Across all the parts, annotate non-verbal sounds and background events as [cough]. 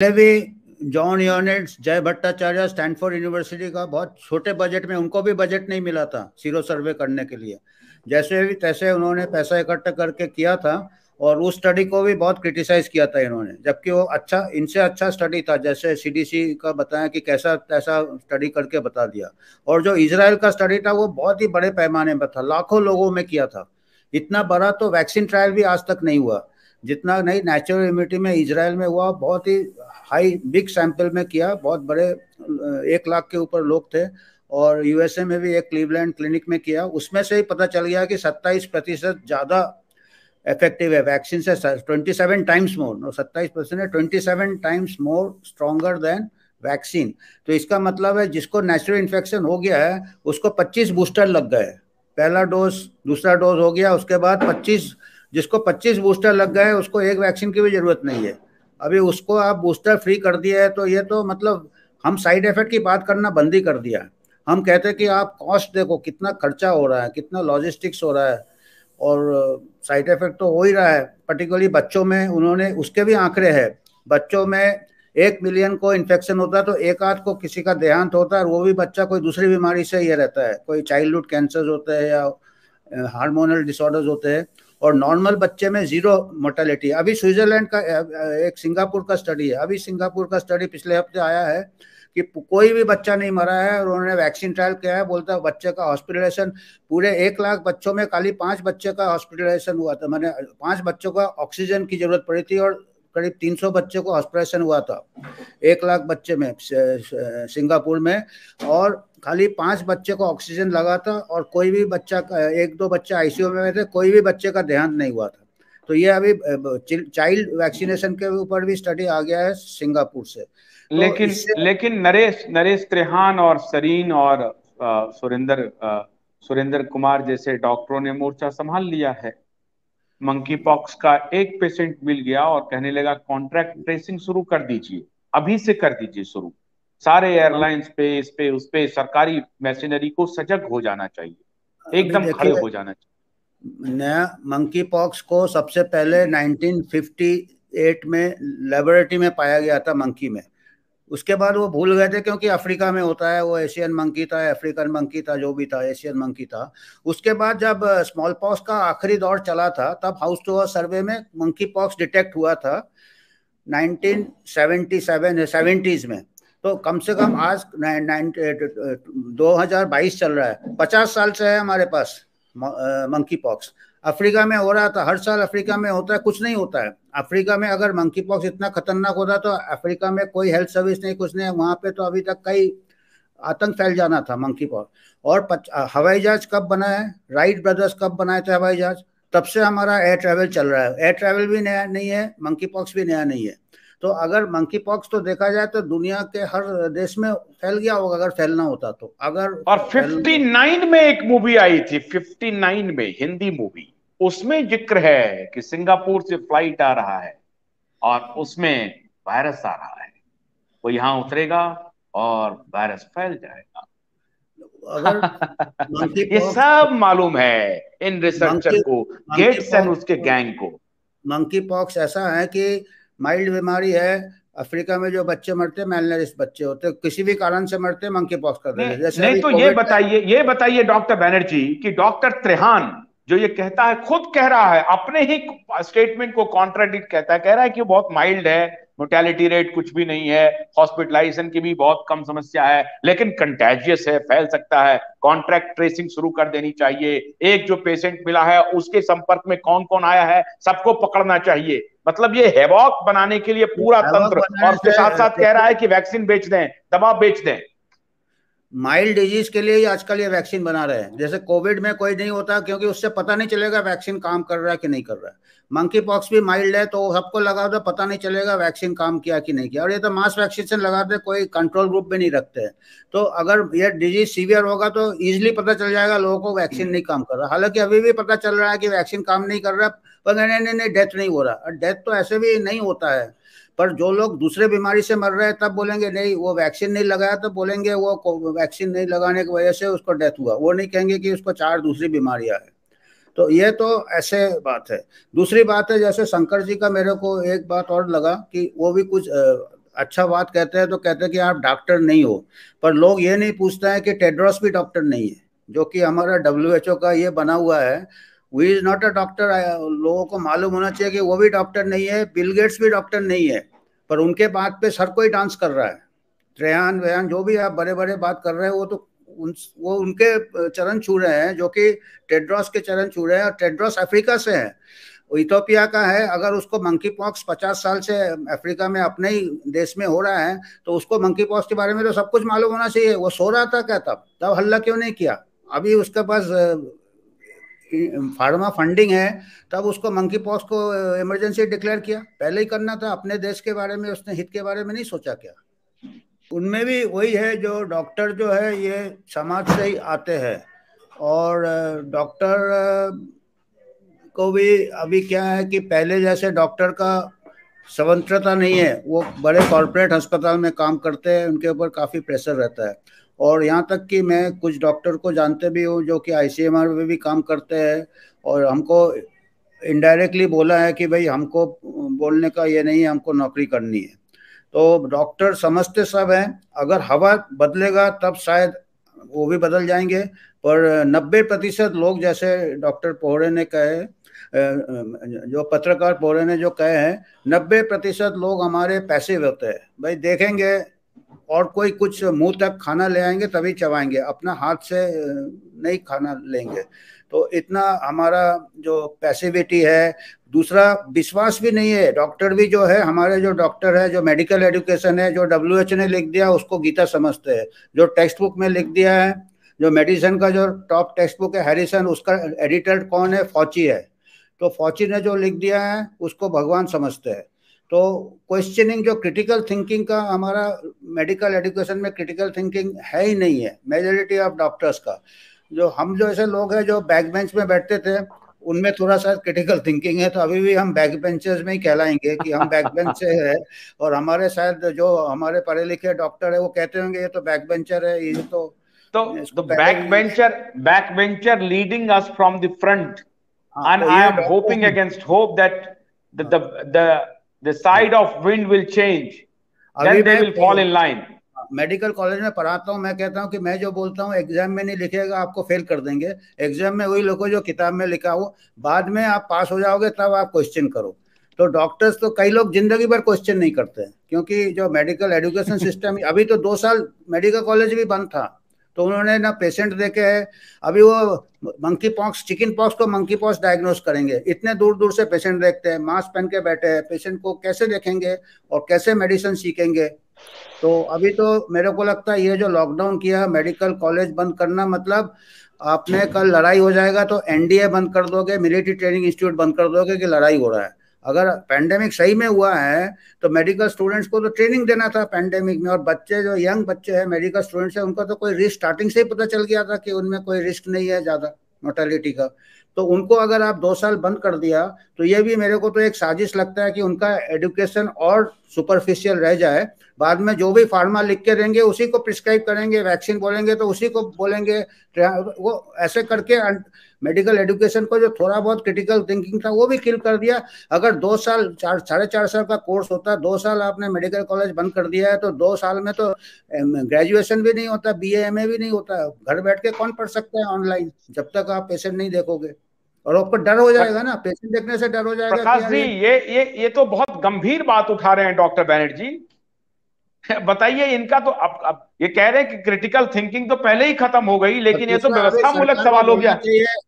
भी जॉन योनेट्स जय Bhattacharya Stanford university का बहुत छोटे बजट में उनको भी बजट नहीं मिला था सीरो सर्वे करने के लिए जैसे भी तैसे उन्होंने पैसा इकट्ठा करके किया था और उस स्टडी को भी बहुत क्रिटिसाइज किया था इन्होंने जबकि वो अच्छा इनसे अच्छा स्टडी था जैसे सीडीसी का बताया कि कैसा तैसा स्टडी करके बता दिया और जो इसराइल का स्टडी था वो बहुत ही बड़े पैमाने पर था लाखों लोगों में किया था इतना बड़ा तो वैक्सीन ट्रायल भी आज तक नहीं हुआ जितना नहीं नेचुरल इम्यूनिटी में इसराइल में हुआ बहुत ही हाई बिग सैंपल में किया बहुत बड़े एक लाख के ऊपर लोग थे और यूएसए में भी एक क्लीवलैंड क्लिनिक में किया उसमें से ही पता चल गया कि 27 प्रतिशत ज़्यादा इफेक्टिव है वैक्सीन से 27 टाइम्स मोर सत्ताईस परसेंट है twenty seven times more stronger than vaccine तो इसका मतलब है जिसको नेचुरल इन्फेक्शन हो गया है उसको 25 बूस्टर लग गए पहला डोज दूसरा डोज हो गया उसके बाद 25 जिसको 25 बूस्टर लग गए उसको एक वैक्सीन की भी जरूरत नहीं है अभी उसको आप बूस्टर फ्री कर दिया है तो ये तो मतलब हम साइड इफेक्ट की बात करना बंद ही कर दिया हम कहते हैं कि आप कॉस्ट देखो कितना खर्चा हो रहा है कितना लॉजिस्टिक्स हो रहा है और साइड इफेक्ट तो हो ही रहा है पर्टिकुलरली बच्चों में उन्होंने उसके भी आंकड़े हैं बच्चों में एक मिलियन को इन्फेक्शन होता है तो एक आध को किसी का देहांत होता है वो भी बच्चा कोई दूसरी बीमारी से ही रहता है कोई चाइल्डहुड कैंसर होते हैं या हार्मोनल डिसऑर्डर्स होते हैं और नॉर्मल बच्चे में जीरो मोर्टेलिटी अभी स्विट्जरलैंड का एक सिंगापुर का स्टडी है अभी सिंगापुर का स्टडी पिछले हफ्ते आया है कि कोई भी बच्चा नहीं मरा है और उन्होंने वैक्सीन ट्रायल किया है बोलता है बच्चे का हॉस्पिटलाइजेशन पूरे एक लाख बच्चों में खाली पांच बच्चे का हॉस्पिटलाइजेशन हुआ था मैंने पांच बच्चों का ऑक्सीजन की जरूरत पड़ी थी और करीब 300 बच्चे को ऑस्परेशन हुआ था एक लाख बच्चे में सिंगापुर में और खाली पांच बच्चे को ऑक्सीजन लगा था और कोई भी बच्चा एक दो बच्चे आईसीयू में थे कोई भी बच्चे का देहांत नहीं हुआ था तो ये अभी चाइल्ड वैक्सीनेशन के ऊपर भी स्टडी आ गया है सिंगापुर से तो लेकिन तो लेकिन नरेश नरेश त्रेहान और सरीन और सुरेंद्र सुरेंद्र कुमार जैसे डॉक्टरों ने मोर्चा संभाल लिया है मंकी पॉक्स का एक पेशेंट मिल गया और कहने लगा कॉन्ट्रैक्ट ट्रेसिंग शुरू कर दीजिए अभी से कर दीजिए शुरू सारे एयरलाइंस पे इस पे उस पे सरकारी मशीनरी को सजग हो जाना चाहिए एकदम खड़े तो हो जाना चाहिए नया मंकी पॉक्स को सबसे पहले 1958 में लेबोरेटरी में पाया गया था मंकी में उसके बाद वो भूल गए थे क्योंकि अफ्रीका में होता है वो एशियन मंकी था अफ्रीकन मंकी था जो भी था एशियन मंकी था उसके बाद जब स्मॉल पॉक्स का आखिरी दौर चला था तब हाउस टू हाउस सर्वे में मंकी पॉक्स डिटेक्ट हुआ था 1977 सेवेंटीज में तो कम से कम आज दो हजार बाईस चल रहा है पचास साल से है हमारे पास मंकी पॉक्स अफ्रीका में हो रहा था हर साल अफ्रीका में होता है कुछ नहीं होता है अफ्रीका में अगर मंकी पॉक्स इतना खतरनाक होता तो अफ्रीका में कोई हेल्थ सर्विस नहीं कुछ नहीं वहाँ पे तो अभी तक कई आतंक फैल जाना था मंकी पॉक्स और हवाई जहाज कब बनाए राइट ब्रदर्स कब बनाए थे हवाई जहाज तब से हमारा एयर ट्रैवल चल रहा है एयर ट्रैवल भी नया नहीं है मंकी पॉक्स भी नया नहीं है तो अगर मंकी पॉक्स तो देखा जाए तो दुनिया के हर देश में फैल गया होगा अगर फैलना होता तो अगर और 59 में एक मूवी आई थी 59 में हिंदी मूवी उसमें जिक्र है कि सिंगापुर से फ्लाइट आ रहा है और उसमें वायरस आ रहा है वो यहां उतरेगा और वायरस फैल जाएगा अगर [laughs] ये सब मालूम है इन रिसर्चर को गेट्स एंड उसके गैंग को मंकी पॉक्स ऐसा है कि माइल्ड बीमारी है अफ्रीका में जो बच्चे मरते मेलनरिस बच्चे होते किसी भी कारण से मरते मंकी पॉक्स कर नहीं, नहीं तो ये बताइए ये बताइए डॉक्टर बैनर्जी कि डॉक्टर त्रिहान जो ये कहता है खुद कह रहा है अपने ही स्टेटमेंट को कॉन्ट्राडिक्ट कहता है कह रहा है कि बहुत माइल्ड है मोटेलिटी रेट कुछ भी नहीं है हॉस्पिटलाइजेशन की भी बहुत कम समस्या है लेकिन कंटेजियस है फैल सकता है कॉन्ट्रैक्ट ट्रेसिंग शुरू कर देनी चाहिए एक जो पेशेंट मिला है उसके संपर्क में कौन कौन आया है सबको पकड़ना चाहिए मतलब ये हैवॉक बनाने के लिए पूरा तंत्र और उसके साथ साथ कह रहा है कि वैक्सीन बेच दें दवा बेच दें माइल्ड डिजीज के लिए ही आजकल ये वैक्सीन बना रहे हैं जैसे कोविड में कोई नहीं होता क्योंकि उससे पता नहीं चलेगा वैक्सीन काम कर रहा है कि नहीं कर रहा है मंकी पॉक्स भी माइल्ड है तो सबको लगा दो पता नहीं चलेगा वैक्सीन काम किया कि नहीं किया और ये तो मास वैक्सीनेशन लगा दे कोई कंट्रोल ग्रुप में नहीं रखते हैं तो अगर ये डिजीज सीवियर होगा तो ईजिली पता चल जाएगा लोगों को वैक्सीन नहीं काम कर रहा हालांकि अभी भी पता चल रहा है कि वैक्सीन काम नहीं कर रहा पर नहीं नहीं नहीं डेथ नहीं हो रहा डेथ तो ऐसे भी नहीं होता है पर जो लोग दूसरे बीमारी से मर रहे हैं तब बोलेंगे नहीं वो वैक्सीन नहीं लगाया तो बोलेंगे वो वैक्सीन नहीं लगाने की वजह से उसको डेथ हुआ वो नहीं कहेंगे कि उसको चार दूसरी बीमारियां हैं तो ये तो ऐसे बात है दूसरी बात है जैसे शंकर जी का मेरे को एक बात और लगा कि वो भी कुछ अच्छा बात कहते हैं तो कहते हैं कि आप डॉक्टर नहीं हो पर लोग ये नहीं पूछते हैं कि टेड्रॉस भी डॉक्टर नहीं है जो कि हमारा डब्ल्यू का ये बना हुआ है we is not a doctor लोगों को मालूम होना चाहिए कि वो भी डॉक्टर नहीं है बिल गेट्स भी डॉक्टर नहीं है पर उनके बात पे सर कोई डांस कर रहा है त्रेहान वेहान जो भी आप बड़े बड़े बात कर रहे हैं वो तो उन वो उनके चरण छू रहे हैं जो कि टेड्रॉस के चरण छू रहे हैं और टेड्रॉस अफ्रीका से है इथोपिया का है अगर उसको मंकी पॉक्स पचास साल से अफ्रीका में अपने ही देश में हो रहा है तो उसको मंकी पॉक्स के बारे में तो सब कुछ मालूम होना चाहिए वो सो रहा था क्या तब तब हल्ला क्यों नहीं किया अभी उसके पास फार्मा फंडिंग है तब उसको मंकी पॉक्स को इमरजेंसी डिक्लेयर किया पहले ही करना था अपने देश के बारे में उसने हित के बारे में नहीं सोचा क्या उनमें भी वही है जो डॉक्टर जो है ये समाज से ही आते हैं और डॉक्टर को भी अभी क्या है कि पहले जैसे डॉक्टर का स्वतंत्रता नहीं है वो बड़े कॉरपोरेट अस्पताल में काम करते हैं उनके ऊपर काफ़ी प्रेशर रहता है और यहाँ तक कि मैं कुछ डॉक्टर को जानते भी हूँ जो कि आई में भी काम करते हैं और हमको इनडायरेक्टली बोला है कि भाई हमको बोलने का ये नहीं है हमको नौकरी करनी है तो डॉक्टर समझते सब हैं अगर हवा बदलेगा तब शायद वो भी बदल जाएंगे पर 90 प्रतिशत लोग जैसे डॉक्टर पोहरे ने कहे जो पत्रकार पोहरे ने जो कहे हैं 90 प्रतिशत लोग हमारे पैसे होते हैं भाई देखेंगे और कोई कुछ मुंह तक खाना ले आएंगे तभी चबाएंगे अपना हाथ से नहीं खाना लेंगे तो इतना हमारा जो पैसिविटी है दूसरा विश्वास भी नहीं है डॉक्टर भी जो है हमारे जो डॉक्टर है जो मेडिकल एजुकेशन है जो डब्ल्यू ने लिख दिया उसको गीता समझते हैं जो टेक्स्ट बुक में लिख दिया है जो मेडिसिन का जो टॉप टेक्स्ट बुक है हैरिसन उसका एडिटर कौन है फौची है तो फौची ने जो लिख दिया है उसको भगवान समझते हैं तो क्वेश्चनिंग जो क्रिटिकल थिंकिंग का हमारा मेडिकल एजुकेशन में क्रिटिकल थिंकिंग है ही नहीं है मेजोरिटी ऑफ डॉक्टर्स का जो हम जो ऐसे लोग हैं जो बैक बेंच में बैठते थे उनमें थोड़ा सा क्रिटिकल थिंकिंग है तो अभी भी हम बैक बेंचेस में ही कहलाएंगे कि हम बैक बेंच से है और हमारे शायद जो हमारे पढ़े लिखे डॉक्टर है वो कहते होंगे ये तो बैक बेंचर है ये तो तो हाँ, तो back bencher back bencher leading us from the front and I am hoping against hope that the the the side of wind will change then they will fall in line medical college में पढ़ाता हूँ मैं कहता हूँ कि मैं जो बोलता हूँ एग्जाम में नहीं लिखेगा आपको फेल कर देंगे एग्जाम में वही लोगों जो किताब में लिखा हो बाद में आप पास हो जाओगे तब आप क्वेश्चन करो तो डॉक्टर्स तो कई लोग जिंदगी भर क्वेश्चन नहीं करते हैं क्योंकि जो मेडिकल एजुकेशन सिस्टम अभी तो दो साल मेडिकल कॉलेज भी बंद था तो उन्होंने ना पेशेंट देखे है अभी वो मंकी पॉक्स चिकन पॉक्स को मंकी पॉक्स डायग्नोस करेंगे इतने दूर दूर से पेशेंट देखते हैं मास्क पहन के बैठे हैं पेशेंट को कैसे देखेंगे और कैसे मेडिसिन सीखेंगे तो अभी तो मेरे को लगता है ये जो लॉकडाउन किया है मेडिकल कॉलेज बंद करना मतलब आपने कल लड़ाई हो जाएगा तो एनडीए बंद कर दोगे मिलिट्री ट्रेनिंग इंस्टीट्यूट बंद कर दोगे कि लड़ाई हो रहा है अगर पैंडेमिक सही में हुआ है तो मेडिकल स्टूडेंट्स को तो ट्रेनिंग देना था पैंडेमिक में और बच्चे जो यंग बच्चे हैं मेडिकल स्टूडेंट्स हैं उनका तो कोई रिस्क स्टार्टिंग से ही पता चल गया था कि उनमें कोई रिस्क नहीं है ज़्यादा मोर्टेलिटी का तो उनको अगर आप दो साल बंद कर दिया तो ये भी मेरे को तो एक साजिश लगता है कि उनका एडुकेशन और सुपरफिशियल रह जाए बाद में जो भी फार्मा लिख के देंगे उसी को प्रिस्क्राइब करेंगे वैक्सीन बोलेंगे तो उसी को बोलेंगे वो ऐसे करके मेडिकल अं, एजुकेशन को जो थोड़ा बहुत क्रिटिकल थिंकिंग था वो भी किल कर दिया अगर दो साल चार साढ़े चार साल का कोर्स होता है दो साल आपने मेडिकल कॉलेज बंद कर दिया है तो दो साल में तो ग्रेजुएशन भी नहीं होता बी एम ए भी नहीं होता घर बैठ के कौन पढ़ सकता है ऑनलाइन जब तक आप पेशेंट नहीं देखोगे और आपको डर हो जाएगा ना पेशेंट देखने से डर हो जाएगा प्रकाश जी ये ये ये तो बहुत गंभीर बात उठा रहे हैं डॉक्टर बैनर्जी [laughs] बताइए इनका तो अब अब ये कह रहे हैं कि क्रिटिकल थिंकिंग तो पहले ही खत्म हो गई लेकिन ये तो व्यवस्था मूलक सवाल हो गया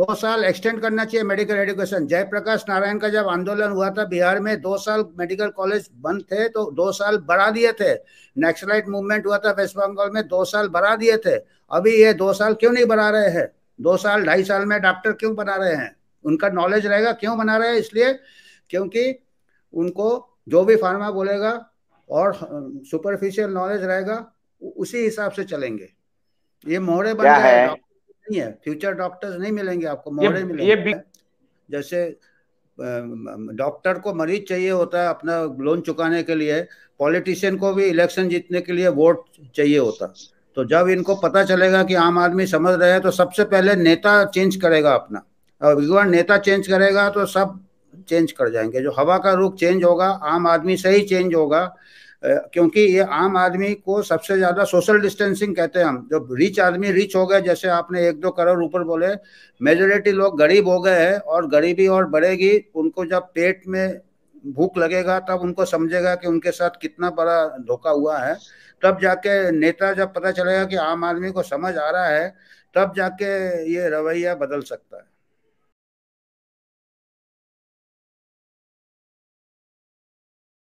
दो साल एक्सटेंड करना चाहिए मेडिकल एडुकेशन जयप्रकाश नारायण का जब आंदोलन हुआ था बिहार में दो साल मेडिकल कॉलेज बंद थे तो दो साल बढ़ा दिए थे नेक्सलाइट मूवमेंट हुआ था वेस्ट बंगाल में दो साल बढ़ा दिए थे अभी ये दो साल क्यों नहीं बढ़ा रहे हैं दो साल ढाई साल में डॉक्टर क्यों बना रहे हैं उनका नॉलेज रहेगा क्यों बना रहे हैं इसलिए क्योंकि उनको जो भी फार्मा बोलेगा और सुपरफिशियल नॉलेज रहेगा उसी हिसाब से चलेंगे ये मोहरे बन है नहीं है फ्यूचर डॉक्टर्स नहीं मिलेंगे आपको मोहरे मिलेंगे ये जैसे डॉक्टर को मरीज चाहिए होता है अपना लोन चुकाने के लिए पॉलिटिशियन को भी इलेक्शन जीतने के लिए वोट चाहिए होता तो जब इनको पता चलेगा कि आम आदमी समझ रहे हैं तो सबसे पहले नेता चेंज करेगा अपना और नेता चेंज करेगा तो सब चेंज कर जाएंगे जो हवा का रुख चेंज होगा आम आदमी से ही चेंज होगा क्योंकि ये आम आदमी को सबसे ज़्यादा सोशल डिस्टेंसिंग कहते हैं हम जब रिच आदमी रिच हो गए जैसे आपने एक दो करोड़ ऊपर बोले मेजोरिटी लोग गरीब हो गए हैं और गरीबी और बढ़ेगी उनको जब पेट में भूख लगेगा तब उनको समझेगा कि उनके साथ कितना बड़ा धोखा हुआ है तब जाके नेता जब पता चलेगा कि आम आदमी को समझ आ रहा है तब जाके ये रवैया बदल सकता है